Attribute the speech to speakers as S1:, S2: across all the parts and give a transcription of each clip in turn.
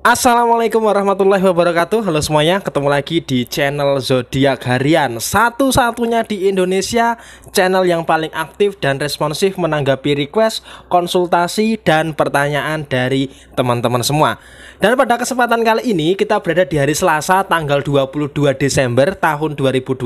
S1: Assalamualaikum warahmatullahi wabarakatuh Halo semuanya ketemu lagi di channel zodiak harian Satu-satunya di Indonesia Channel yang paling aktif dan responsif Menanggapi request, konsultasi dan pertanyaan dari teman-teman semua Dan pada kesempatan kali ini Kita berada di hari Selasa tanggal 22 Desember tahun 2020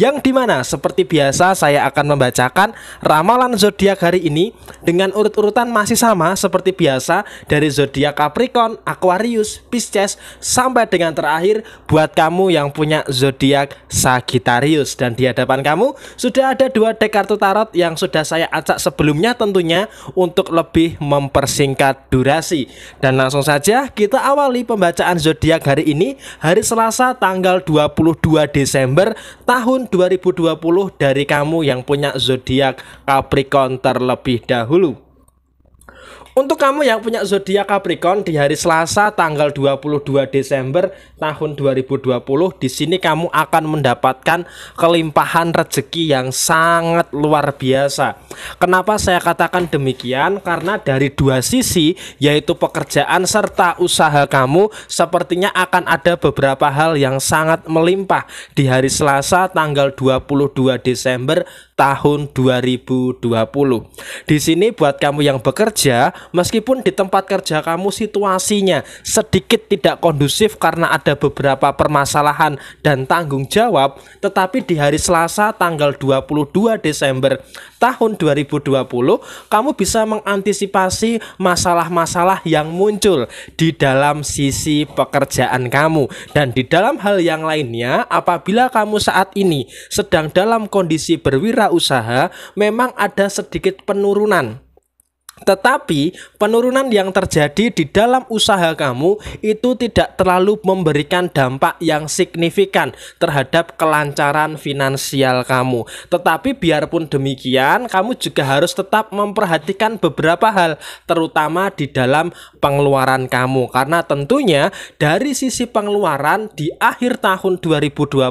S1: Yang dimana seperti biasa saya akan membacakan Ramalan zodiak hari ini Dengan urut-urutan masih sama seperti biasa Dari zodiak Capricorn Aquarius, Pisces, sampai dengan terakhir buat kamu yang punya zodiak Sagittarius dan di hadapan kamu sudah ada dua dek kartu tarot yang sudah saya acak sebelumnya tentunya untuk lebih mempersingkat durasi. Dan langsung saja kita awali pembacaan zodiak hari ini hari Selasa tanggal 22 Desember tahun 2020 dari kamu yang punya zodiak Capricorn terlebih dahulu. Untuk kamu yang punya zodiak Capricorn di hari Selasa tanggal 22 Desember tahun 2020 di sini kamu akan mendapatkan kelimpahan rezeki yang sangat luar biasa. Kenapa saya katakan demikian? Karena dari dua sisi yaitu pekerjaan serta usaha kamu sepertinya akan ada beberapa hal yang sangat melimpah di hari Selasa tanggal 22 Desember tahun 2020. Di sini buat kamu yang bekerja Meskipun di tempat kerja kamu situasinya sedikit tidak kondusif karena ada beberapa permasalahan dan tanggung jawab, tetapi di hari Selasa tanggal 22 Desember tahun 2020, kamu bisa mengantisipasi masalah-masalah yang muncul di dalam sisi pekerjaan kamu dan di dalam hal yang lainnya apabila kamu saat ini sedang dalam kondisi berwirausaha memang ada sedikit penurunan tetapi penurunan yang terjadi di dalam usaha kamu itu tidak terlalu memberikan dampak yang signifikan terhadap kelancaran finansial kamu. Tetapi biarpun demikian, kamu juga harus tetap memperhatikan beberapa hal terutama di dalam pengeluaran kamu karena tentunya dari sisi pengeluaran di akhir tahun 2020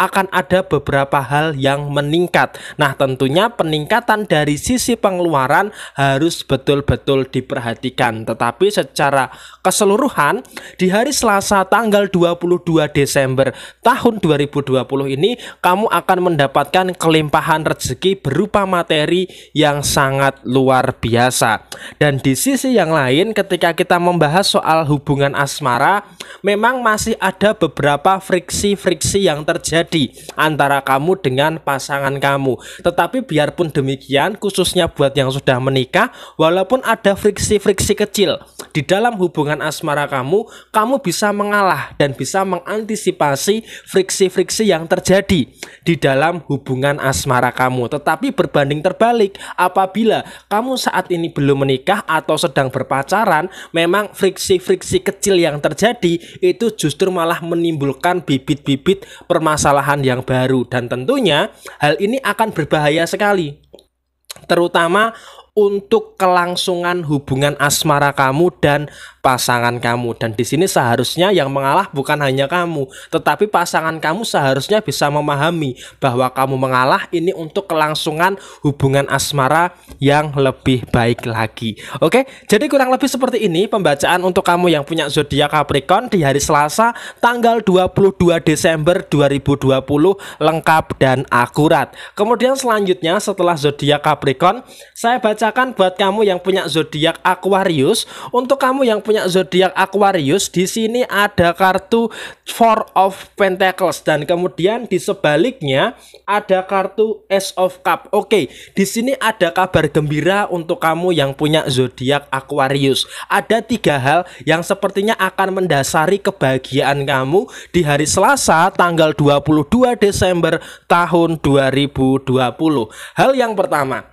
S1: akan ada beberapa hal yang meningkat. Nah, tentunya peningkatan dari sisi pengeluaran harus harus betul-betul diperhatikan. Tetapi secara keseluruhan di hari Selasa tanggal 22 Desember tahun 2020 ini kamu akan mendapatkan kelimpahan rezeki berupa materi yang sangat luar biasa. Dan di sisi yang lain ketika kita membahas soal hubungan asmara, memang masih ada beberapa friksi-friksi yang terjadi antara kamu dengan pasangan kamu. Tetapi biarpun demikian khususnya buat yang sudah menikah walaupun ada friksi-friksi kecil di dalam hubungan asmara kamu, kamu bisa mengalah dan bisa mengantisipasi friksi-friksi yang terjadi di dalam hubungan asmara kamu. Tetapi berbanding terbalik, apabila kamu saat ini belum menikah atau sedang berpacaran, memang friksi-friksi kecil yang terjadi itu justru malah menimbulkan bibit-bibit permasalahan yang baru dan tentunya hal ini akan berbahaya sekali terutama untuk kelangsungan hubungan asmara kamu dan pasangan kamu. Dan di sini seharusnya yang mengalah bukan hanya kamu, tetapi pasangan kamu seharusnya bisa memahami bahwa kamu mengalah ini untuk kelangsungan hubungan asmara yang lebih baik lagi. Oke, jadi kurang lebih seperti ini pembacaan untuk kamu yang punya zodiak Capricorn di hari Selasa tanggal 22 Desember 2020 lengkap dan akurat. Kemudian selanjutnya setelah zodiak Capricorn, saya baca bacakan buat kamu yang punya zodiak Aquarius. Untuk kamu yang punya zodiak Aquarius, di sini ada kartu Four of Pentacles dan kemudian di sebaliknya ada kartu Ace of Cup. Oke, di sini ada kabar gembira untuk kamu yang punya zodiak Aquarius. Ada tiga hal yang sepertinya akan mendasari kebahagiaan kamu di hari Selasa tanggal 22 Desember tahun 2020. Hal yang pertama,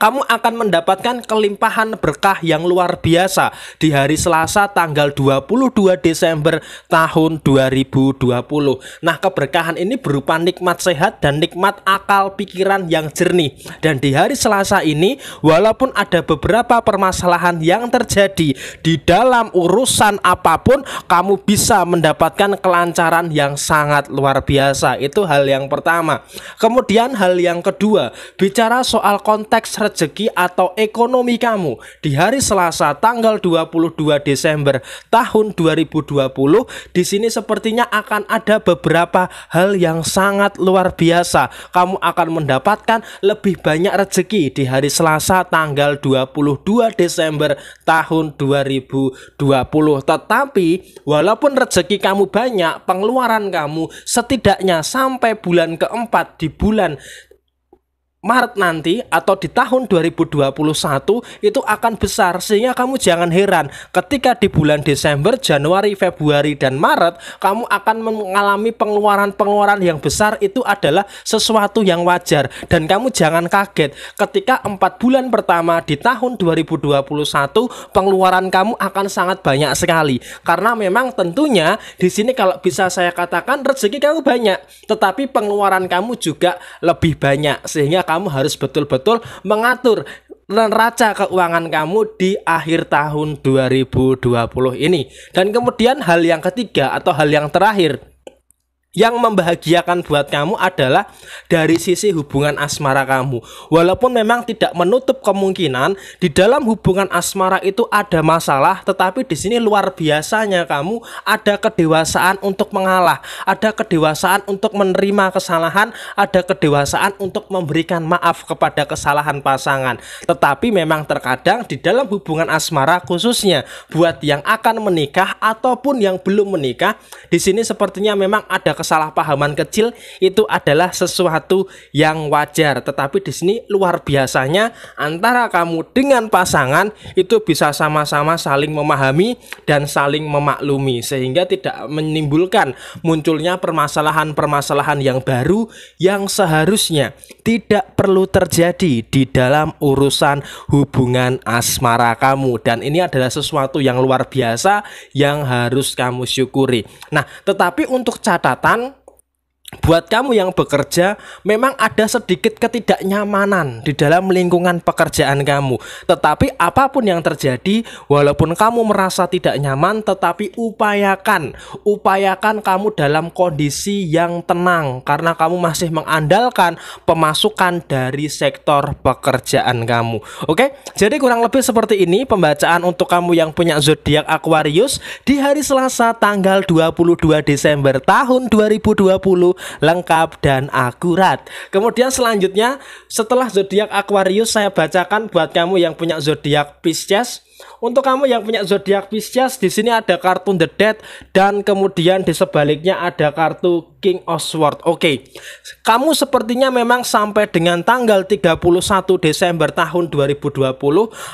S1: kamu akan mendapatkan kelimpahan berkah yang luar biasa di hari Selasa tanggal 22 Desember tahun 2020. Nah, keberkahan ini berupa nikmat sehat dan nikmat akal pikiran yang jernih. Dan di hari Selasa ini, walaupun ada beberapa permasalahan yang terjadi di dalam urusan apapun, kamu bisa mendapatkan kelancaran yang sangat luar biasa. Itu hal yang pertama. Kemudian hal yang kedua, bicara soal konteks rezeki atau ekonomi kamu di hari Selasa tanggal 22 Desember tahun 2020 di sini sepertinya akan ada beberapa hal yang sangat luar biasa kamu akan mendapatkan lebih banyak rezeki di hari Selasa tanggal 22 Desember tahun 2020 tetapi walaupun rezeki kamu banyak pengeluaran kamu setidaknya sampai bulan keempat di bulan Maret nanti atau di tahun 2021 itu akan besar sehingga kamu jangan heran ketika di bulan Desember, Januari, Februari dan Maret kamu akan mengalami pengeluaran-pengeluaran yang besar itu adalah sesuatu yang wajar dan kamu jangan kaget ketika 4 bulan pertama di tahun 2021 pengeluaran kamu akan sangat banyak sekali karena memang tentunya di sini kalau bisa saya katakan rezeki kamu banyak tetapi pengeluaran kamu juga lebih banyak sehingga kamu harus betul-betul mengatur neraca keuangan kamu di akhir tahun 2020 ini. Dan kemudian hal yang ketiga atau hal yang terakhir yang membahagiakan buat kamu adalah dari sisi hubungan asmara kamu. Walaupun memang tidak menutup kemungkinan di dalam hubungan asmara itu ada masalah, tetapi di sini luar biasanya kamu ada kedewasaan untuk mengalah, ada kedewasaan untuk menerima kesalahan, ada kedewasaan untuk memberikan maaf kepada kesalahan pasangan. Tetapi memang terkadang di dalam hubungan asmara khususnya buat yang akan menikah ataupun yang belum menikah, di sini sepertinya memang ada kesalahpahaman kecil itu adalah sesuatu yang wajar. Tetapi di sini luar biasanya antara kamu dengan pasangan itu bisa sama-sama saling memahami dan saling memaklumi sehingga tidak menimbulkan munculnya permasalahan-permasalahan yang baru yang seharusnya tidak perlu terjadi di dalam urusan hubungan asmara kamu dan ini adalah sesuatu yang luar biasa yang harus kamu syukuri. Nah, tetapi untuk catatan an Buat kamu yang bekerja, memang ada sedikit ketidaknyamanan di dalam lingkungan pekerjaan kamu. Tetapi apapun yang terjadi, walaupun kamu merasa tidak nyaman, tetapi upayakan, upayakan kamu dalam kondisi yang tenang karena kamu masih mengandalkan pemasukan dari sektor pekerjaan kamu. Oke? Jadi kurang lebih seperti ini pembacaan untuk kamu yang punya zodiak Aquarius di hari Selasa tanggal 22 Desember tahun 2020 lengkap dan akurat. Kemudian selanjutnya setelah zodiak Aquarius saya bacakan buat kamu yang punya zodiak Pisces untuk kamu yang punya zodiak Pisces, di sini ada kartu The Dead dan kemudian di sebaliknya ada kartu King of Sword. Oke. Okay. Kamu sepertinya memang sampai dengan tanggal 31 Desember tahun 2020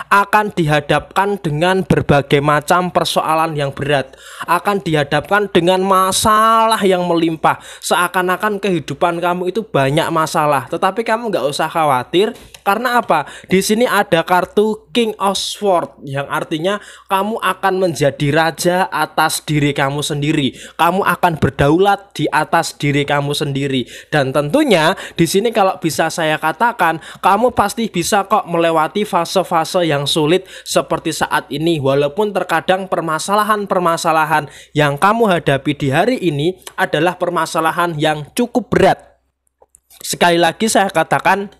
S1: akan dihadapkan dengan berbagai macam persoalan yang berat. Akan dihadapkan dengan masalah yang melimpah. Seakan-akan kehidupan kamu itu banyak masalah, tetapi kamu nggak usah khawatir karena apa? Di sini ada kartu King of Sword ya yang artinya kamu akan menjadi raja atas diri kamu sendiri. Kamu akan berdaulat di atas diri kamu sendiri. Dan tentunya di sini kalau bisa saya katakan, kamu pasti bisa kok melewati fase-fase yang sulit seperti saat ini walaupun terkadang permasalahan-permasalahan yang kamu hadapi di hari ini adalah permasalahan yang cukup berat. Sekali lagi saya katakan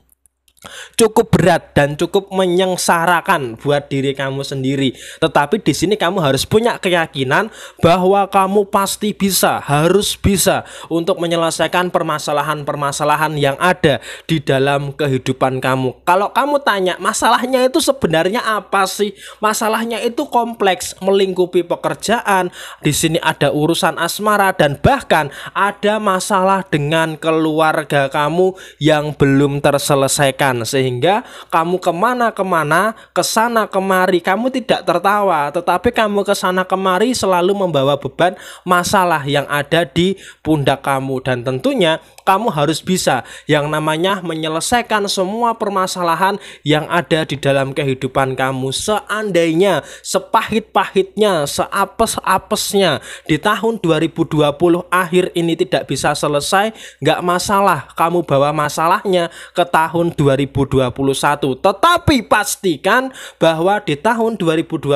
S1: cukup berat dan cukup menyengsarakan buat diri kamu sendiri. Tetapi di sini kamu harus punya keyakinan bahwa kamu pasti bisa, harus bisa untuk menyelesaikan permasalahan-permasalahan yang ada di dalam kehidupan kamu. Kalau kamu tanya, masalahnya itu sebenarnya apa sih? Masalahnya itu kompleks, melingkupi pekerjaan, di sini ada urusan asmara dan bahkan ada masalah dengan keluarga kamu yang belum terselesaikan sehingga kamu kemana-kemana kesana kemari kamu tidak tertawa tetapi kamu kesana kemari selalu membawa beban masalah yang ada di pundak kamu dan tentunya kamu harus bisa yang namanya menyelesaikan semua permasalahan yang ada di dalam kehidupan kamu seandainya sepahit-pahitnya seapes-apesnya di tahun 2020 akhir ini tidak bisa selesai nggak masalah kamu bawa masalahnya ke tahun 2020 2021. Tetapi pastikan bahwa di tahun 2021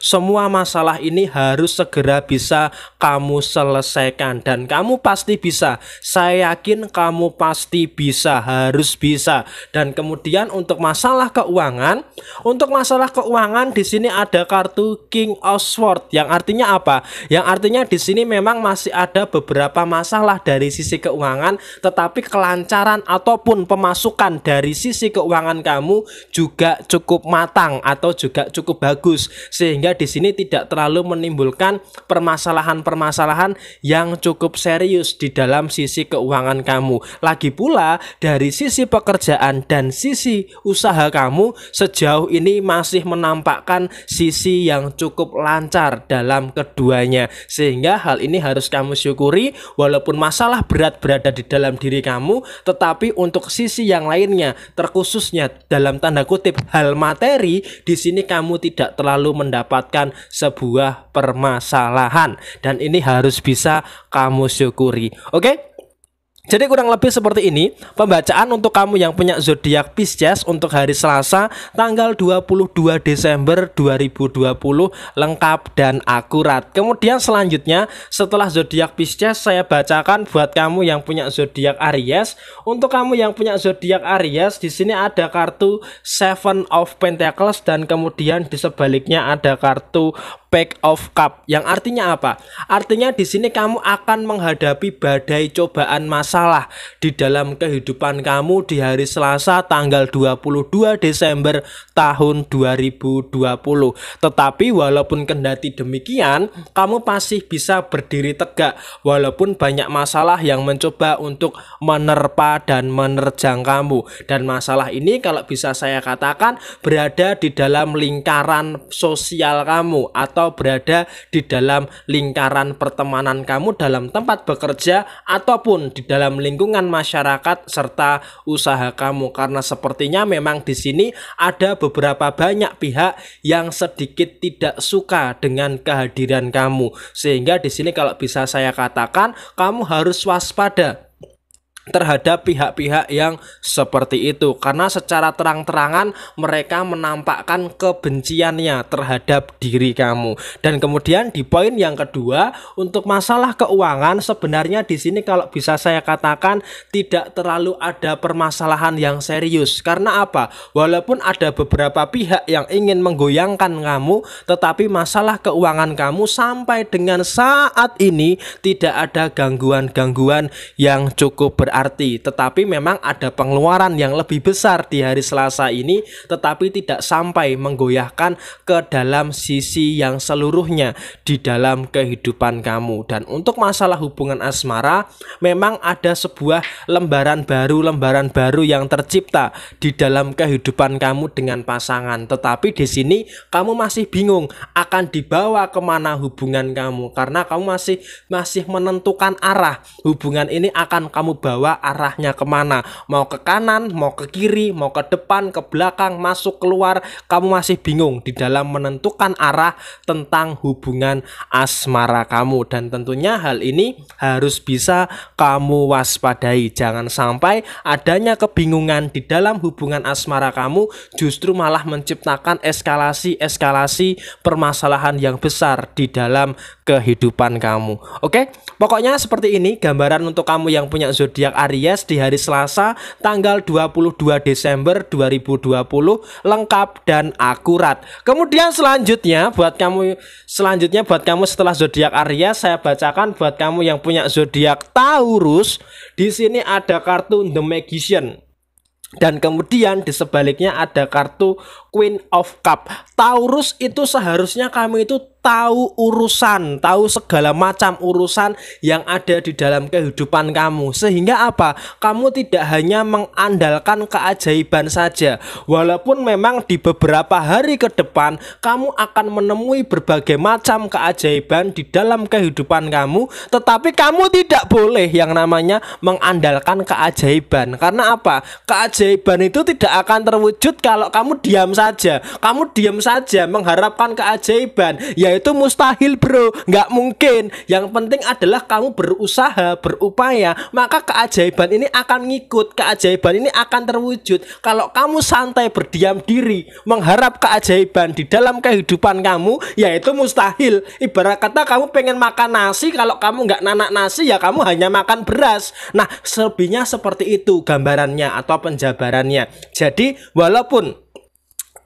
S1: semua masalah ini harus segera bisa kamu selesaikan dan kamu pasti bisa. Saya yakin kamu pasti bisa, harus bisa. Dan kemudian untuk masalah keuangan, untuk masalah keuangan di sini ada kartu King of Sword yang artinya apa? Yang artinya di sini memang masih ada beberapa masalah dari sisi keuangan tetapi kelancaran ataupun pemasukan dari sisi keuangan kamu juga cukup matang atau juga cukup bagus sehingga di sini tidak terlalu menimbulkan permasalahan-permasalahan yang cukup serius di dalam sisi keuangan kamu. Lagi pula dari sisi pekerjaan dan sisi usaha kamu sejauh ini masih menampakkan sisi yang cukup lancar dalam keduanya sehingga hal ini harus kamu syukuri walaupun masalah berat berada di dalam diri kamu tetapi untuk sisi yang lain lainnya, terkhususnya dalam tanda kutip hal materi, di sini kamu tidak terlalu mendapatkan sebuah permasalahan dan ini harus bisa kamu syukuri. Oke? Okay? Jadi kurang lebih seperti ini pembacaan untuk kamu yang punya zodiak Pisces untuk hari Selasa tanggal 22 Desember 2020 lengkap dan akurat. Kemudian selanjutnya setelah zodiak Pisces saya bacakan buat kamu yang punya zodiak Aries. Untuk kamu yang punya zodiak Aries di sini ada kartu Seven of Pentacles dan kemudian di sebaliknya ada kartu Pack of cup yang artinya apa? Artinya di sini kamu akan menghadapi badai cobaan masalah di dalam kehidupan kamu di hari Selasa tanggal 22 Desember tahun 2020. Tetapi walaupun kendati demikian, kamu pasti bisa berdiri tegak walaupun banyak masalah yang mencoba untuk menerpa dan menerjang kamu. Dan masalah ini kalau bisa saya katakan berada di dalam lingkaran sosial kamu atau atau berada di dalam lingkaran pertemanan kamu dalam tempat bekerja ataupun di dalam lingkungan masyarakat serta usaha kamu karena sepertinya memang di sini ada beberapa banyak pihak yang sedikit tidak suka dengan kehadiran kamu sehingga di sini kalau bisa saya katakan kamu harus waspada terhadap pihak-pihak yang seperti itu karena secara terang-terangan mereka menampakkan kebenciannya terhadap diri kamu dan kemudian di poin yang kedua untuk masalah keuangan sebenarnya di sini kalau bisa saya katakan tidak terlalu ada permasalahan yang serius karena apa walaupun ada beberapa pihak yang ingin menggoyangkan kamu tetapi masalah keuangan kamu sampai dengan saat ini tidak ada gangguan-gangguan yang cukup berat berarti, tetapi memang ada pengeluaran yang lebih besar di hari Selasa ini, tetapi tidak sampai menggoyahkan ke dalam sisi yang seluruhnya di dalam kehidupan kamu. Dan untuk masalah hubungan asmara, memang ada sebuah lembaran baru, lembaran baru yang tercipta di dalam kehidupan kamu dengan pasangan. Tetapi di sini kamu masih bingung akan dibawa kemana hubungan kamu karena kamu masih masih menentukan arah hubungan ini akan kamu bawa jiwa arahnya kemana mau ke kanan mau ke kiri mau ke depan ke belakang masuk keluar kamu masih bingung di dalam menentukan arah tentang hubungan asmara kamu dan tentunya hal ini harus bisa kamu waspadai jangan sampai adanya kebingungan di dalam hubungan asmara kamu justru malah menciptakan eskalasi-eskalasi permasalahan yang besar di dalam kehidupan kamu oke Pokoknya seperti ini gambaran untuk kamu yang punya zodiak Aries di hari Selasa tanggal 22 Desember 2020 lengkap dan akurat. Kemudian selanjutnya buat kamu selanjutnya buat kamu setelah zodiak Aries saya bacakan buat kamu yang punya zodiak Taurus di sini ada kartu The Magician. Dan kemudian di sebaliknya ada kartu Queen of Cup. Taurus itu seharusnya kamu itu tahu urusan, tahu segala macam urusan yang ada di dalam kehidupan kamu. Sehingga apa? Kamu tidak hanya mengandalkan keajaiban saja. Walaupun memang di beberapa hari ke depan kamu akan menemui berbagai macam keajaiban di dalam kehidupan kamu, tetapi kamu tidak boleh yang namanya mengandalkan keajaiban. Karena apa? Keajaiban itu tidak akan terwujud kalau kamu diam saja. Kamu diam saja mengharapkan keajaiban, yaitu itu mustahil bro nggak mungkin yang penting adalah kamu berusaha berupaya maka keajaiban ini akan ngikut keajaiban ini akan terwujud kalau kamu santai berdiam diri mengharap keajaiban di dalam kehidupan kamu yaitu mustahil ibarat kata kamu pengen makan nasi kalau kamu nggak nanak nasi ya kamu hanya makan beras nah selebihnya seperti itu gambarannya atau penjabarannya jadi walaupun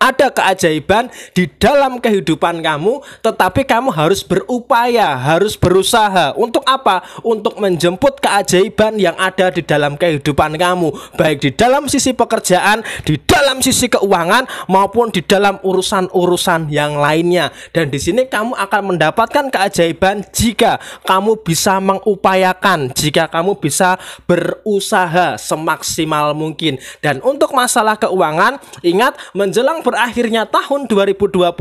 S1: ada keajaiban di dalam kehidupan kamu, tetapi kamu harus berupaya, harus berusaha. Untuk apa? Untuk menjemput keajaiban yang ada di dalam kehidupan kamu, baik di dalam sisi pekerjaan, di dalam sisi keuangan, maupun di dalam urusan-urusan yang lainnya. Dan di sini kamu akan mendapatkan keajaiban jika kamu bisa mengupayakan, jika kamu bisa berusaha semaksimal mungkin. Dan untuk masalah keuangan, ingat menjelang berakhirnya tahun 2020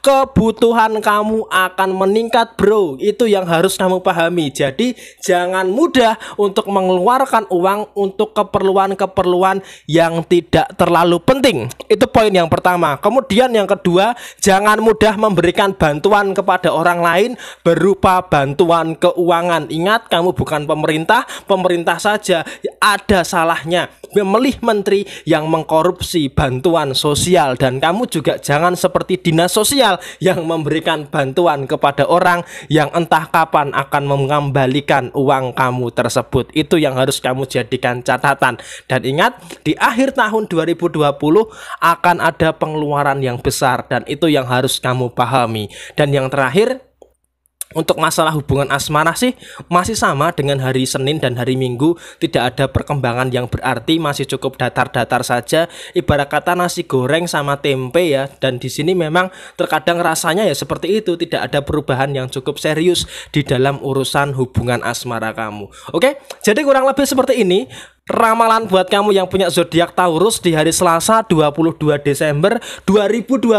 S1: kebutuhan kamu akan meningkat bro itu yang harus kamu pahami jadi jangan mudah untuk mengeluarkan uang untuk keperluan-keperluan yang tidak terlalu penting itu poin yang pertama kemudian yang kedua jangan mudah memberikan bantuan kepada orang lain berupa bantuan keuangan ingat kamu bukan pemerintah pemerintah saja ada salahnya memilih menteri yang mengkorupsi bantuan sosial dan dan kamu juga jangan seperti dinas sosial yang memberikan bantuan kepada orang yang entah kapan akan mengembalikan uang kamu tersebut. Itu yang harus kamu jadikan catatan. Dan ingat, di akhir tahun 2020 akan ada pengeluaran yang besar dan itu yang harus kamu pahami. Dan yang terakhir, untuk masalah hubungan asmara sih masih sama dengan hari Senin dan hari Minggu tidak ada perkembangan yang berarti masih cukup datar-datar saja ibarat kata nasi goreng sama tempe ya dan di sini memang terkadang rasanya ya seperti itu tidak ada perubahan yang cukup serius di dalam urusan hubungan asmara kamu oke jadi kurang lebih seperti ini Ramalan buat kamu yang punya zodiak Taurus di hari Selasa 22 Desember 2020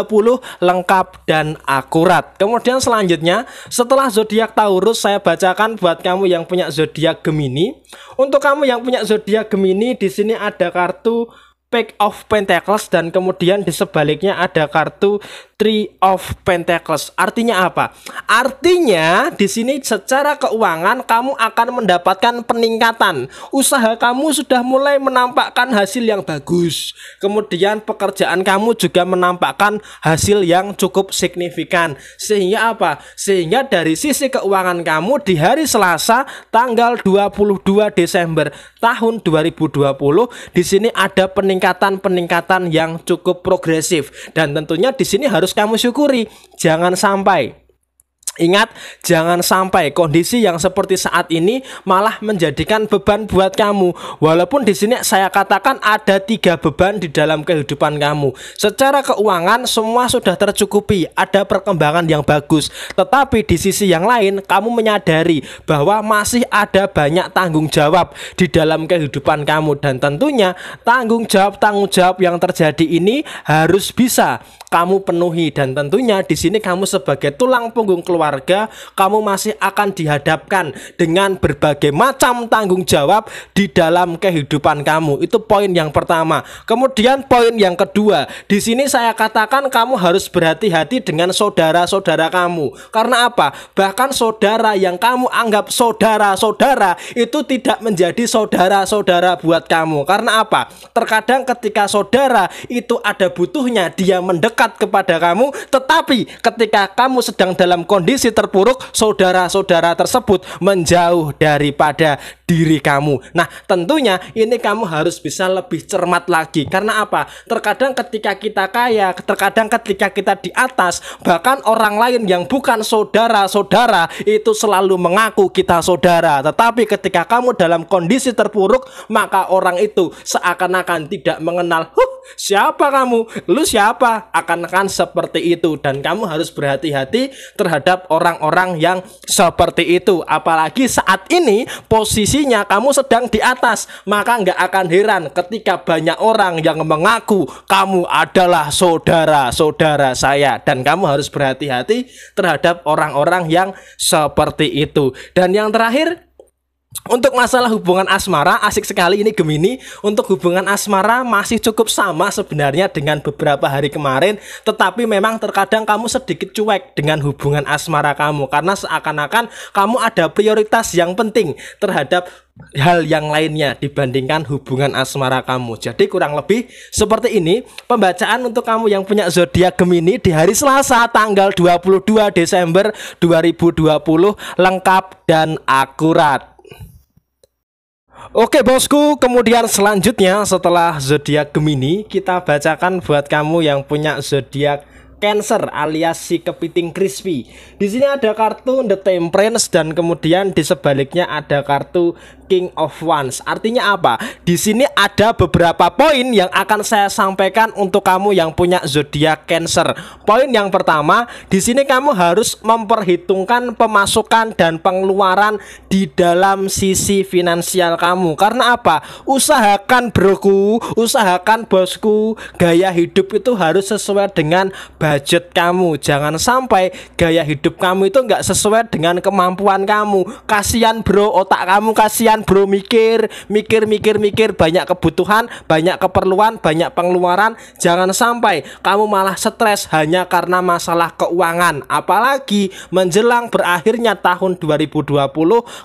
S1: lengkap dan akurat. Kemudian selanjutnya, setelah zodiak Taurus saya bacakan buat kamu yang punya zodiak Gemini. Untuk kamu yang punya zodiak Gemini di sini ada kartu Pack of Pentacles dan kemudian di sebaliknya ada kartu Three of Pentacles. Artinya apa? Artinya di sini secara keuangan kamu akan mendapatkan peningkatan. Usaha kamu sudah mulai menampakkan hasil yang bagus. Kemudian pekerjaan kamu juga menampakkan hasil yang cukup signifikan. Sehingga apa? Sehingga dari sisi keuangan kamu di hari Selasa tanggal 22 Desember tahun 2020 di sini ada peningkatan peningkatan-peningkatan yang cukup progresif dan tentunya di sini harus kamu syukuri. Jangan sampai Ingat, jangan sampai kondisi yang seperti saat ini malah menjadikan beban buat kamu. Walaupun di sini saya katakan ada tiga beban di dalam kehidupan kamu. Secara keuangan semua sudah tercukupi, ada perkembangan yang bagus. Tetapi di sisi yang lain, kamu menyadari bahwa masih ada banyak tanggung jawab di dalam kehidupan kamu dan tentunya tanggung jawab tanggung jawab yang terjadi ini harus bisa kamu penuhi dan tentunya di sini kamu sebagai tulang punggung keluarga keluarga, kamu masih akan dihadapkan dengan berbagai macam tanggung jawab di dalam kehidupan kamu. Itu poin yang pertama. Kemudian poin yang kedua, di sini saya katakan kamu harus berhati-hati dengan saudara-saudara kamu. Karena apa? Bahkan saudara yang kamu anggap saudara-saudara itu tidak menjadi saudara-saudara buat kamu. Karena apa? Terkadang ketika saudara itu ada butuhnya dia mendekat kepada kamu, tetapi ketika kamu sedang dalam kondisi kondisi terpuruk saudara-saudara tersebut menjauh daripada diri kamu. Nah, tentunya ini kamu harus bisa lebih cermat lagi. Karena apa? Terkadang ketika kita kaya, terkadang ketika kita di atas, bahkan orang lain yang bukan saudara-saudara itu selalu mengaku kita saudara. Tetapi ketika kamu dalam kondisi terpuruk, maka orang itu seakan-akan tidak mengenal, huh, siapa kamu? Lu siapa? Akan-akan seperti itu dan kamu harus berhati-hati terhadap orang-orang yang seperti itu. Apalagi saat ini posisinya kamu sedang di atas, maka nggak akan heran ketika banyak orang yang mengaku kamu adalah saudara-saudara saya dan kamu harus berhati-hati terhadap orang-orang yang seperti itu. Dan yang terakhir untuk masalah hubungan asmara asik sekali ini Gemini. Untuk hubungan asmara masih cukup sama sebenarnya dengan beberapa hari kemarin, tetapi memang terkadang kamu sedikit cuek dengan hubungan asmara kamu karena seakan-akan kamu ada prioritas yang penting terhadap hal yang lainnya dibandingkan hubungan asmara kamu. Jadi kurang lebih seperti ini pembacaan untuk kamu yang punya zodiak Gemini di hari Selasa tanggal 22 Desember 2020 lengkap dan akurat. Oke bosku, kemudian selanjutnya setelah zodiak Gemini, kita bacakan buat kamu yang punya zodiak Cancer alias si kepiting crispy. Di sini ada kartu The Temperance dan kemudian di sebaliknya ada kartu King of Wands. Artinya apa? Di sini ada beberapa poin yang akan saya sampaikan untuk kamu yang punya zodiak Cancer. Poin yang pertama, di sini kamu harus memperhitungkan pemasukan dan pengeluaran di dalam sisi finansial kamu. Karena apa? Usahakan broku, usahakan bosku, gaya hidup itu harus sesuai dengan budget kamu. Jangan sampai gaya hidup kamu itu nggak sesuai dengan kemampuan kamu. Kasihan bro, otak kamu kasihan kan bro mikir mikir mikir mikir banyak kebutuhan banyak keperluan banyak pengeluaran jangan sampai kamu malah stres hanya karena masalah keuangan apalagi menjelang berakhirnya tahun 2020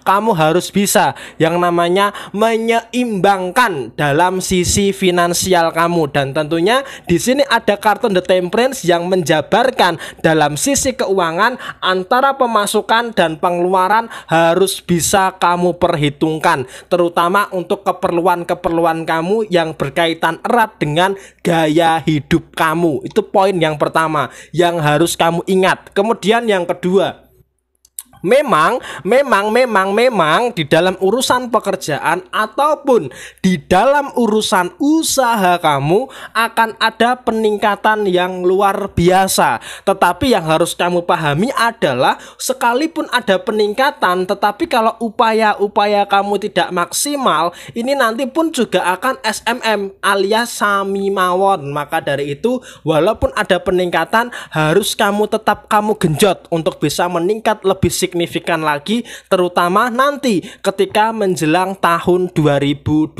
S1: kamu harus bisa yang namanya menyeimbangkan dalam sisi finansial kamu dan tentunya di sini ada kartun The Temperance yang menjabarkan dalam sisi keuangan antara pemasukan dan pengeluaran harus bisa kamu perhitungkan diuntungkan terutama untuk keperluan-keperluan kamu yang berkaitan erat dengan gaya hidup kamu. Itu poin yang pertama yang harus kamu ingat. Kemudian yang kedua, Memang, memang, memang, memang di dalam urusan pekerjaan ataupun di dalam urusan usaha kamu akan ada peningkatan yang luar biasa. Tetapi yang harus kamu pahami adalah sekalipun ada peningkatan tetapi kalau upaya-upaya kamu tidak maksimal, ini nanti pun juga akan SMM alias sami mawon. Maka dari itu, walaupun ada peningkatan harus kamu tetap kamu genjot untuk bisa meningkat lebih signifikan signifikan lagi terutama nanti ketika menjelang tahun 2021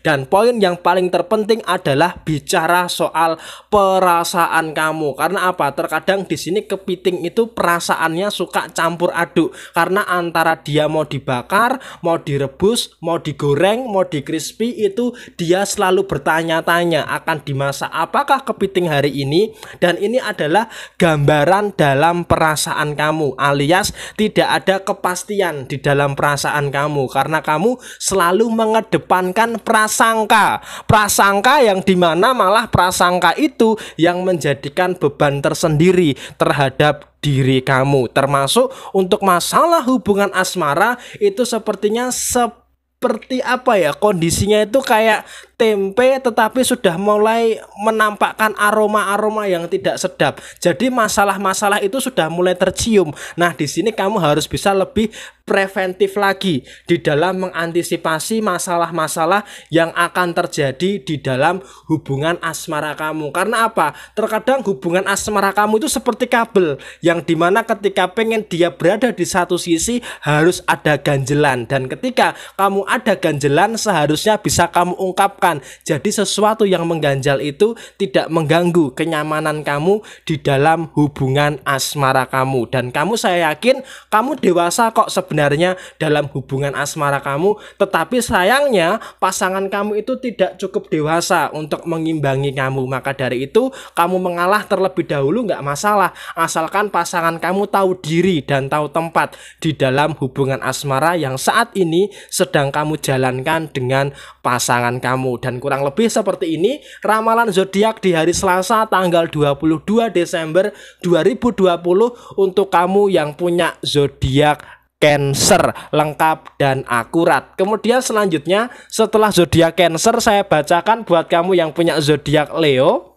S1: dan poin yang paling terpenting adalah bicara soal perasaan kamu karena apa terkadang di sini kepiting itu perasaannya suka campur aduk karena antara dia mau dibakar mau direbus mau digoreng mau di crispy itu dia selalu bertanya-tanya akan dimasak apakah kepiting hari ini dan ini adalah gambaran dalam perasaan kamu alias tidak ada kepastian di dalam perasaan kamu karena kamu selalu mengedepankan prasangka. Prasangka yang dimana malah prasangka itu yang menjadikan beban tersendiri terhadap diri kamu termasuk untuk masalah hubungan asmara itu sepertinya seperti apa ya kondisinya itu kayak tempe tetapi sudah mulai menampakkan aroma-aroma yang tidak sedap. Jadi masalah-masalah itu sudah mulai tercium. Nah, di sini kamu harus bisa lebih preventif lagi di dalam mengantisipasi masalah-masalah yang akan terjadi di dalam hubungan asmara kamu. Karena apa? Terkadang hubungan asmara kamu itu seperti kabel yang dimana ketika pengen dia berada di satu sisi harus ada ganjelan dan ketika kamu ada ganjelan seharusnya bisa kamu ungkapkan jadi sesuatu yang mengganjal itu tidak mengganggu kenyamanan kamu di dalam hubungan asmara kamu dan kamu saya yakin kamu dewasa kok sebenarnya dalam hubungan asmara kamu, tetapi sayangnya pasangan kamu itu tidak cukup dewasa untuk mengimbangi kamu. Maka dari itu kamu mengalah terlebih dahulu nggak masalah asalkan pasangan kamu tahu diri dan tahu tempat di dalam hubungan asmara yang saat ini sedang kamu jalankan dengan pasangan kamu dan kurang lebih seperti ini ramalan zodiak di hari Selasa tanggal 22 Desember 2020 untuk kamu yang punya zodiak Cancer lengkap dan akurat. Kemudian selanjutnya setelah zodiak Cancer saya bacakan buat kamu yang punya zodiak Leo,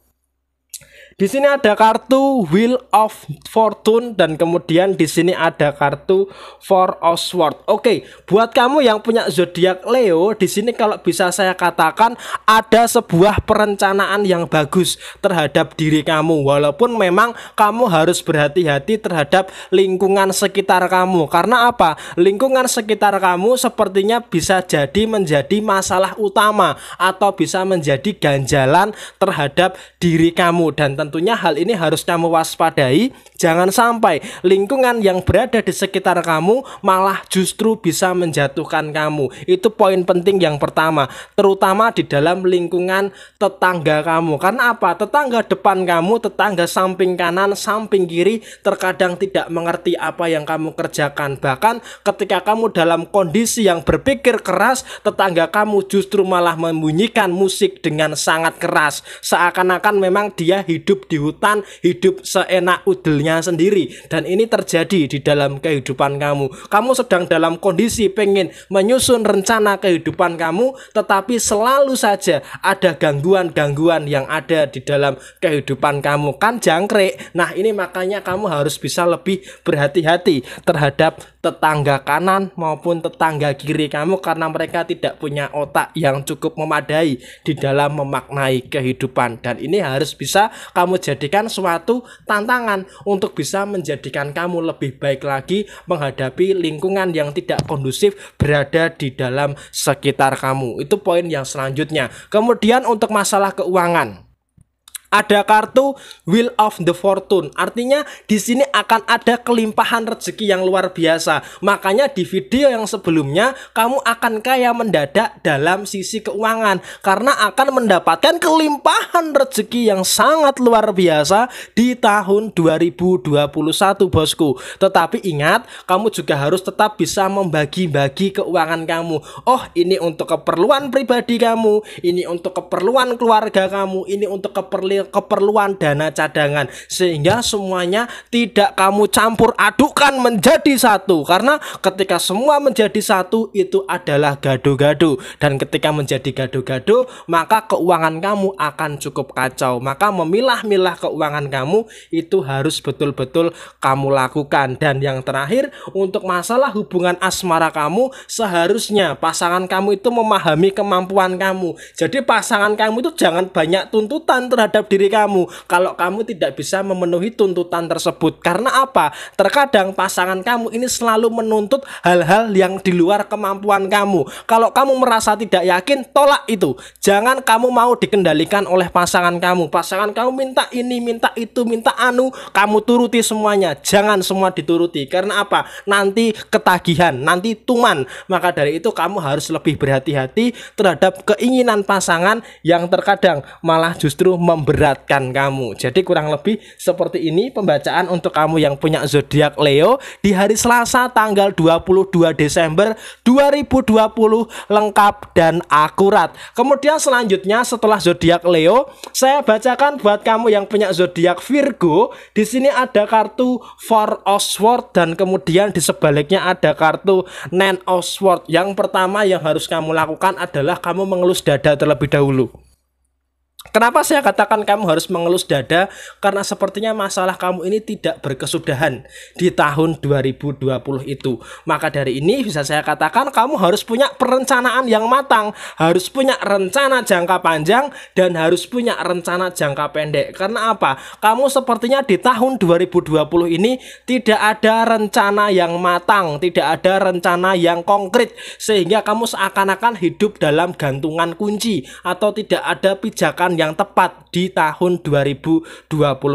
S1: di sini ada kartu Wheel of Fortune dan kemudian di sini ada kartu Four of Swords. Oke, buat kamu yang punya zodiak Leo, di sini kalau bisa saya katakan ada sebuah perencanaan yang bagus terhadap diri kamu walaupun memang kamu harus berhati-hati terhadap lingkungan sekitar kamu. Karena apa? Lingkungan sekitar kamu sepertinya bisa jadi menjadi masalah utama atau bisa menjadi ganjalan terhadap diri kamu dan tentunya hal ini harusnya mewaspadai jangan sampai lingkungan yang berada di sekitar kamu malah justru bisa menjatuhkan kamu. Itu poin penting yang pertama, terutama di dalam lingkungan tetangga kamu. Karena apa? Tetangga depan kamu, tetangga samping kanan, samping kiri terkadang tidak mengerti apa yang kamu kerjakan. Bahkan ketika kamu dalam kondisi yang berpikir keras, tetangga kamu justru malah membunyikan musik dengan sangat keras, seakan-akan memang dia hidup hidup di hutan, hidup seenak udelnya sendiri. Dan ini terjadi di dalam kehidupan kamu. Kamu sedang dalam kondisi pengen menyusun rencana kehidupan kamu, tetapi selalu saja ada gangguan-gangguan yang ada di dalam kehidupan kamu. Kan jangkrik. Nah, ini makanya kamu harus bisa lebih berhati-hati terhadap tetangga kanan maupun tetangga kiri kamu karena mereka tidak punya otak yang cukup memadai di dalam memaknai kehidupan dan ini harus bisa kamu kamu jadikan suatu tantangan untuk bisa menjadikan kamu lebih baik lagi menghadapi lingkungan yang tidak kondusif berada di dalam sekitar kamu. Itu poin yang selanjutnya. Kemudian untuk masalah keuangan ada kartu Wheel of the Fortune. Artinya di sini akan ada kelimpahan rezeki yang luar biasa. Makanya di video yang sebelumnya kamu akan kaya mendadak dalam sisi keuangan karena akan mendapatkan kelimpahan rezeki yang sangat luar biasa di tahun 2021, Bosku. Tetapi ingat, kamu juga harus tetap bisa membagi-bagi keuangan kamu. Oh, ini untuk keperluan pribadi kamu, ini untuk keperluan keluarga kamu, ini untuk keperluan keperluan dana cadangan sehingga semuanya tidak kamu campur adukan menjadi satu karena ketika semua menjadi satu itu adalah gado-gado dan ketika menjadi gado-gado maka keuangan kamu akan cukup kacau maka memilah-milah keuangan kamu itu harus betul-betul kamu lakukan dan yang terakhir untuk masalah hubungan asmara kamu seharusnya pasangan kamu itu memahami kemampuan kamu jadi pasangan kamu itu jangan banyak tuntutan terhadap diri kamu kalau kamu tidak bisa memenuhi tuntutan tersebut. Karena apa? Terkadang pasangan kamu ini selalu menuntut hal-hal yang di luar kemampuan kamu. Kalau kamu merasa tidak yakin, tolak itu. Jangan kamu mau dikendalikan oleh pasangan kamu. Pasangan kamu minta ini, minta itu, minta anu, kamu turuti semuanya. Jangan semua dituruti. Karena apa? Nanti ketagihan, nanti tuman. Maka dari itu kamu harus lebih berhati-hati terhadap keinginan pasangan yang terkadang malah justru memberi memberatkan kamu. Jadi kurang lebih seperti ini pembacaan untuk kamu yang punya zodiak Leo di hari Selasa tanggal 22 Desember 2020 lengkap dan akurat. Kemudian selanjutnya setelah zodiak Leo, saya bacakan buat kamu yang punya zodiak Virgo. Di sini ada kartu Four of dan kemudian di sebaliknya ada kartu Nine of Yang pertama yang harus kamu lakukan adalah kamu mengelus dada terlebih dahulu. Kenapa saya katakan kamu harus mengelus dada? Karena sepertinya masalah kamu ini tidak berkesudahan di tahun 2020 itu. Maka dari ini bisa saya katakan kamu harus punya perencanaan yang matang, harus punya rencana jangka panjang dan harus punya rencana jangka pendek. Karena apa? Kamu sepertinya di tahun 2020 ini tidak ada rencana yang matang, tidak ada rencana yang konkret sehingga kamu seakan-akan hidup dalam gantungan kunci atau tidak ada pijakan yang yang tepat di tahun 2020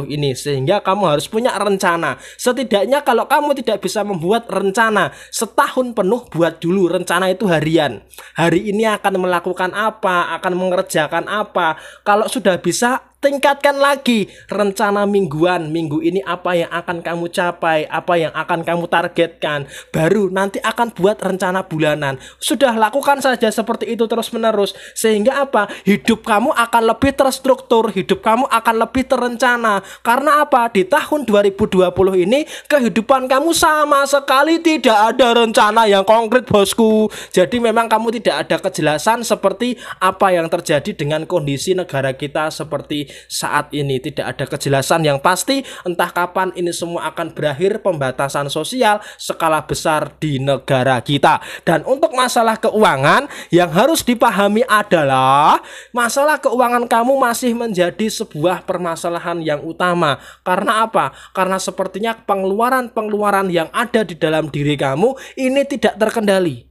S1: ini sehingga kamu harus punya rencana. Setidaknya kalau kamu tidak bisa membuat rencana setahun penuh buat dulu rencana itu harian. Hari ini akan melakukan apa, akan mengerjakan apa. Kalau sudah bisa tingkatkan lagi rencana mingguan minggu ini apa yang akan kamu capai apa yang akan kamu targetkan baru nanti akan buat rencana bulanan sudah lakukan saja seperti itu terus menerus sehingga apa hidup kamu akan lebih terstruktur hidup kamu akan lebih terencana karena apa di tahun 2020 ini kehidupan kamu sama sekali tidak ada rencana yang konkret bosku jadi memang kamu tidak ada kejelasan seperti apa yang terjadi dengan kondisi negara kita seperti saat ini tidak ada kejelasan yang pasti entah kapan ini semua akan berakhir pembatasan sosial skala besar di negara kita. Dan untuk masalah keuangan yang harus dipahami adalah masalah keuangan kamu masih menjadi sebuah permasalahan yang utama. Karena apa? Karena sepertinya pengeluaran-pengeluaran yang ada di dalam diri kamu ini tidak terkendali.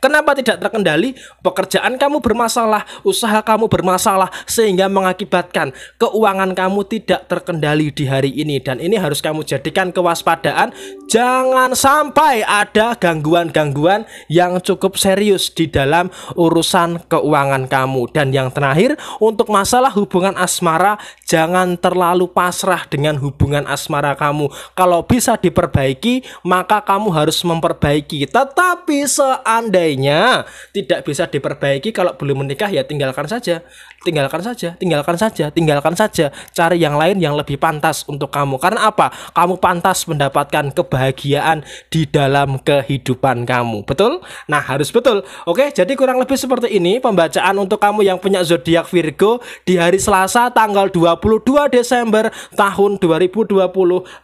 S1: Kenapa tidak terkendali? Pekerjaan kamu bermasalah, usaha kamu bermasalah sehingga mengakibatkan keuangan kamu tidak terkendali di hari ini dan ini harus kamu jadikan kewaspadaan. Jangan sampai ada gangguan-gangguan yang cukup serius di dalam urusan keuangan kamu. Dan yang terakhir, untuk masalah hubungan asmara, jangan terlalu pasrah dengan hubungan asmara kamu. Kalau bisa diperbaiki, maka kamu harus memperbaiki. Tetapi seandainya tidak bisa diperbaiki kalau belum menikah ya tinggalkan saja tinggalkan saja, tinggalkan saja, tinggalkan saja. Cari yang lain yang lebih pantas untuk kamu. Karena apa? Kamu pantas mendapatkan kebahagiaan di dalam kehidupan kamu. Betul? Nah, harus betul. Oke, jadi kurang lebih seperti ini pembacaan untuk kamu yang punya zodiak Virgo di hari Selasa tanggal 22 Desember tahun 2020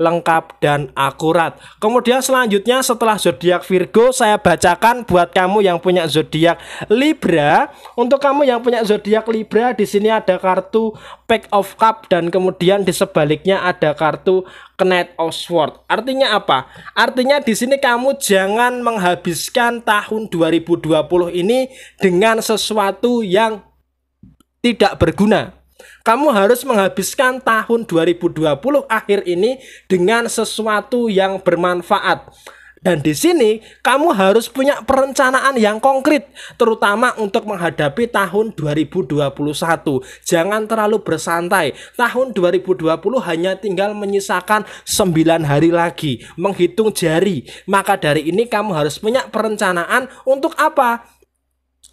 S1: lengkap dan akurat. Kemudian selanjutnya setelah zodiak Virgo saya bacakan buat kamu yang punya zodiak Libra. Untuk kamu yang punya zodiak Libra ada iya, di sini ada kartu Pack of Cup dan kemudian di sebaliknya ada kartu Knight of Sword. Artinya apa? Artinya di sini kamu jangan menghabiskan tahun 2020 ini dengan sesuatu yang tidak berguna. Kamu harus menghabiskan tahun 2020 akhir ini dengan sesuatu yang bermanfaat. Dan di sini kamu harus punya perencanaan yang konkret terutama untuk menghadapi tahun 2021. Jangan terlalu bersantai. Tahun 2020 hanya tinggal menyisakan 9 hari lagi menghitung jari. Maka dari ini kamu harus punya perencanaan untuk apa?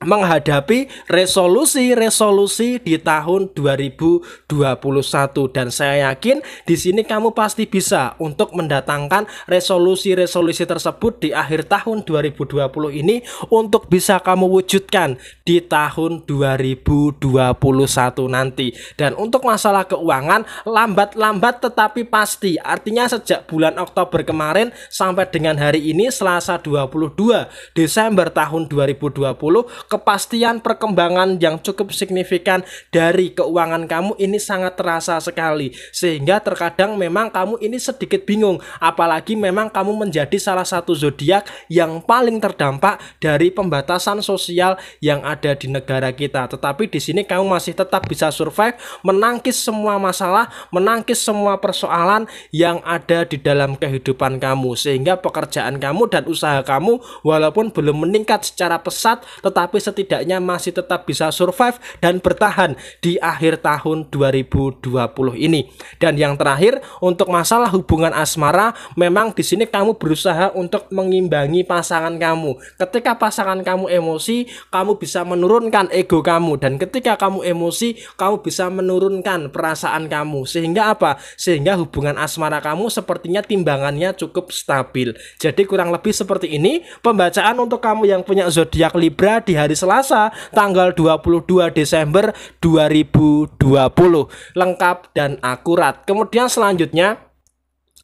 S1: menghadapi resolusi-resolusi di tahun 2021 dan saya yakin di sini kamu pasti bisa untuk mendatangkan resolusi-resolusi tersebut di akhir tahun 2020 ini untuk bisa kamu wujudkan di tahun 2021 nanti dan untuk masalah keuangan lambat-lambat tetapi pasti artinya sejak bulan Oktober kemarin sampai dengan hari ini Selasa 22 Desember tahun 2020 kepastian perkembangan yang cukup signifikan dari keuangan kamu ini sangat terasa sekali sehingga terkadang memang kamu ini sedikit bingung apalagi memang kamu menjadi salah satu zodiak yang paling terdampak dari pembatasan sosial yang ada di negara kita tetapi di sini kamu masih tetap bisa survive menangkis semua masalah menangkis semua persoalan yang ada di dalam kehidupan kamu sehingga pekerjaan kamu dan usaha kamu walaupun belum meningkat secara pesat tetapi setidaknya masih tetap bisa survive dan bertahan di akhir tahun 2020 ini. Dan yang terakhir untuk masalah hubungan asmara memang di sini kamu berusaha untuk mengimbangi pasangan kamu. Ketika pasangan kamu emosi, kamu bisa menurunkan ego kamu dan ketika kamu emosi, kamu bisa menurunkan perasaan kamu. Sehingga apa? Sehingga hubungan asmara kamu sepertinya timbangannya cukup stabil. Jadi kurang lebih seperti ini pembacaan untuk kamu yang punya zodiak Libra di hari hari Selasa tanggal 22 Desember 2020 lengkap dan akurat kemudian selanjutnya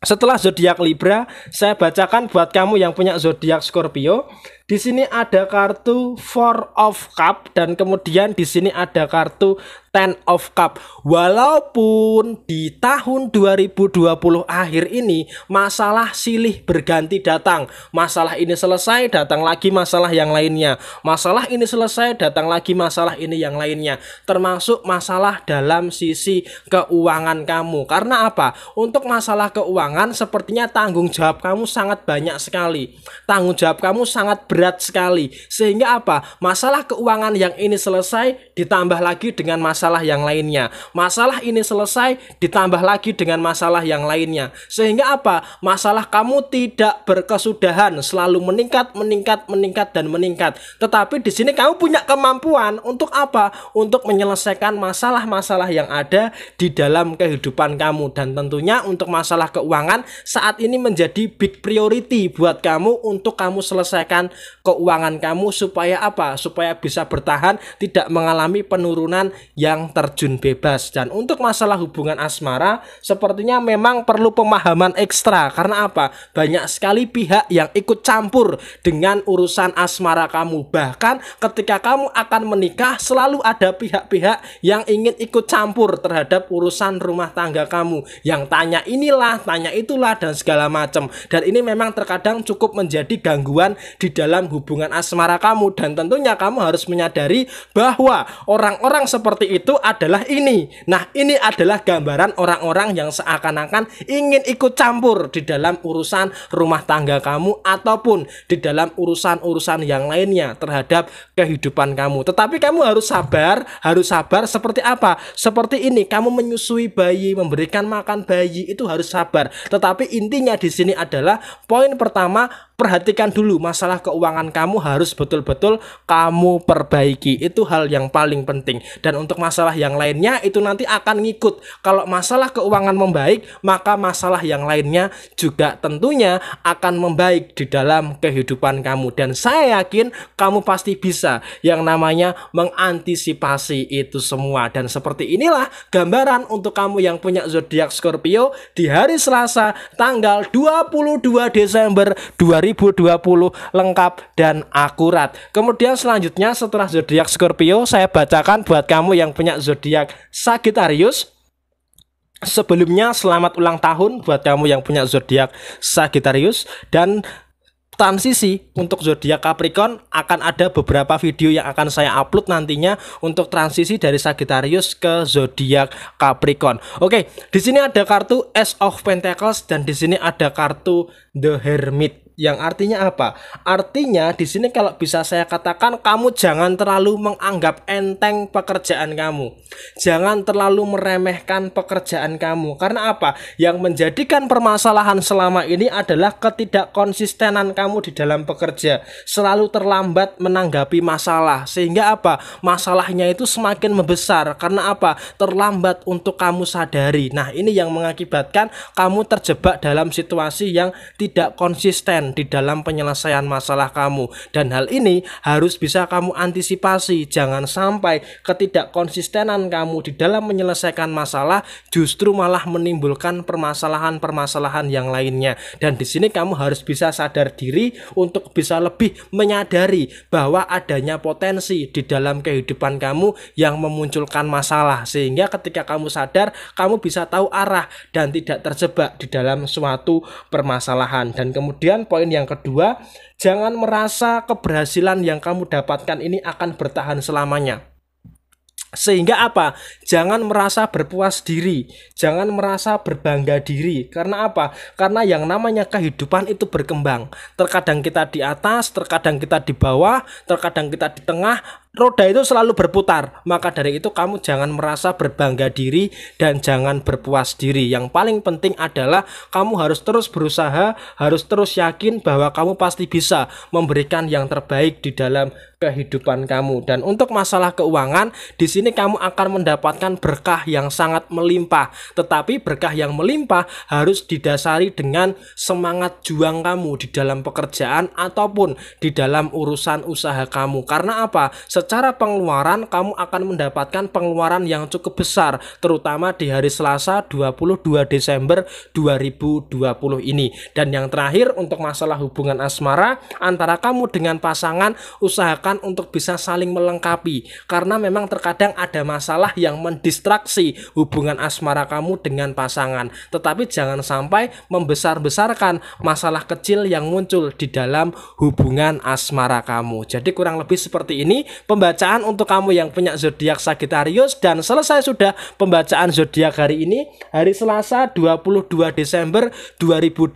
S1: setelah zodiak Libra saya bacakan buat kamu yang punya zodiak Scorpio di sini ada kartu Four of Cup dan kemudian di sini ada kartu Ten of Cup. Walaupun di tahun 2020 akhir ini masalah silih berganti datang. Masalah ini selesai, datang lagi masalah yang lainnya. Masalah ini selesai, datang lagi masalah ini yang lainnya. Termasuk masalah dalam sisi keuangan kamu. Karena apa? Untuk masalah keuangan sepertinya tanggung jawab kamu sangat banyak sekali. Tanggung jawab kamu sangat ber berat sekali. Sehingga apa? Masalah keuangan yang ini selesai ditambah lagi dengan masalah yang lainnya. Masalah ini selesai ditambah lagi dengan masalah yang lainnya. Sehingga apa? Masalah kamu tidak berkesudahan, selalu meningkat, meningkat, meningkat dan meningkat. Tetapi di sini kamu punya kemampuan untuk apa? Untuk menyelesaikan masalah-masalah yang ada di dalam kehidupan kamu dan tentunya untuk masalah keuangan saat ini menjadi big priority buat kamu untuk kamu selesaikan keuangan kamu supaya apa? Supaya bisa bertahan tidak mengalami penurunan yang terjun bebas. Dan untuk masalah hubungan asmara sepertinya memang perlu pemahaman ekstra karena apa? Banyak sekali pihak yang ikut campur dengan urusan asmara kamu. Bahkan ketika kamu akan menikah selalu ada pihak-pihak yang ingin ikut campur terhadap urusan rumah tangga kamu yang tanya inilah, tanya itulah dan segala macam. Dan ini memang terkadang cukup menjadi gangguan di dalam dalam hubungan asmara kamu dan tentunya kamu harus menyadari bahwa orang-orang seperti itu adalah ini. Nah, ini adalah gambaran orang-orang yang seakan-akan ingin ikut campur di dalam urusan rumah tangga kamu ataupun di dalam urusan-urusan yang lainnya terhadap kehidupan kamu. Tetapi kamu harus sabar, harus sabar seperti apa? Seperti ini, kamu menyusui bayi, memberikan makan bayi itu harus sabar. Tetapi intinya di sini adalah poin pertama perhatikan dulu masalah keuangan kamu harus betul-betul kamu perbaiki. Itu hal yang paling penting. Dan untuk masalah yang lainnya itu nanti akan ngikut. Kalau masalah keuangan membaik, maka masalah yang lainnya juga tentunya akan membaik di dalam kehidupan kamu. Dan saya yakin kamu pasti bisa yang namanya mengantisipasi itu semua. Dan seperti inilah gambaran untuk kamu yang punya zodiak Scorpio di hari Selasa tanggal 22 Desember 2020 2020 lengkap dan akurat. Kemudian selanjutnya setelah zodiak Scorpio saya bacakan buat kamu yang punya zodiak Sagittarius. Sebelumnya selamat ulang tahun buat kamu yang punya zodiak Sagittarius dan transisi untuk zodiak Capricorn akan ada beberapa video yang akan saya upload nantinya untuk transisi dari Sagittarius ke zodiak Capricorn. Oke, di sini ada kartu Ace of Pentacles dan di sini ada kartu The Hermit yang artinya apa? Artinya di sini kalau bisa saya katakan kamu jangan terlalu menganggap enteng pekerjaan kamu. Jangan terlalu meremehkan pekerjaan kamu. Karena apa? Yang menjadikan permasalahan selama ini adalah ketidakkonsistenan kamu di dalam pekerja. Selalu terlambat menanggapi masalah. Sehingga apa? Masalahnya itu semakin membesar. Karena apa? Terlambat untuk kamu sadari. Nah, ini yang mengakibatkan kamu terjebak dalam situasi yang tidak konsisten di dalam penyelesaian masalah kamu. Dan hal ini harus bisa kamu antisipasi. Jangan sampai ketidakkonsistenan kamu di dalam menyelesaikan masalah justru malah menimbulkan permasalahan-permasalahan yang lainnya. Dan di sini kamu harus bisa sadar diri untuk bisa lebih menyadari bahwa adanya potensi di dalam kehidupan kamu yang memunculkan masalah sehingga ketika kamu sadar kamu bisa tahu arah dan tidak terjebak di dalam suatu permasalahan. Dan kemudian poin poin yang kedua, jangan merasa keberhasilan yang kamu dapatkan ini akan bertahan selamanya. Sehingga apa? Jangan merasa berpuas diri, jangan merasa berbangga diri. Karena apa? Karena yang namanya kehidupan itu berkembang. Terkadang kita di atas, terkadang kita di bawah, terkadang kita di tengah, roda itu selalu berputar. Maka dari itu kamu jangan merasa berbangga diri dan jangan berpuas diri. Yang paling penting adalah kamu harus terus berusaha, harus terus yakin bahwa kamu pasti bisa memberikan yang terbaik di dalam kehidupan kamu. Dan untuk masalah keuangan, di sini kamu akan mendapatkan berkah yang sangat melimpah. Tetapi berkah yang melimpah harus didasari dengan semangat juang kamu di dalam pekerjaan ataupun di dalam urusan usaha kamu. Karena apa? secara pengeluaran kamu akan mendapatkan pengeluaran yang cukup besar terutama di hari Selasa 22 Desember 2020 ini. Dan yang terakhir untuk masalah hubungan asmara antara kamu dengan pasangan usahakan untuk bisa saling melengkapi karena memang terkadang ada masalah yang mendistraksi hubungan asmara kamu dengan pasangan. Tetapi jangan sampai membesar-besarkan masalah kecil yang muncul di dalam hubungan asmara kamu. Jadi kurang lebih seperti ini pembacaan untuk kamu yang punya zodiak Sagittarius dan selesai sudah pembacaan zodiak hari ini hari Selasa 22 Desember 2020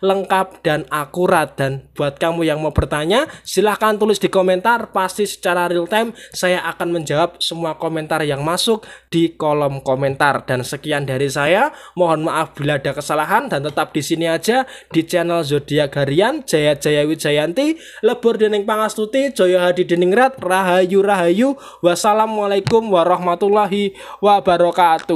S1: lengkap dan akurat dan buat kamu yang mau bertanya silahkan tulis di komentar pasti secara real time saya akan menjawab semua komentar yang masuk di kolom komentar dan sekian dari saya mohon maaf bila ada kesalahan dan tetap di sini aja di channel zodiak harian Jaya Jaya Wijayanti lebur dening pangastuti Joyo Hadi Deningrat rahayu rahayu wassalamualaikum warahmatullahi wabarakatuh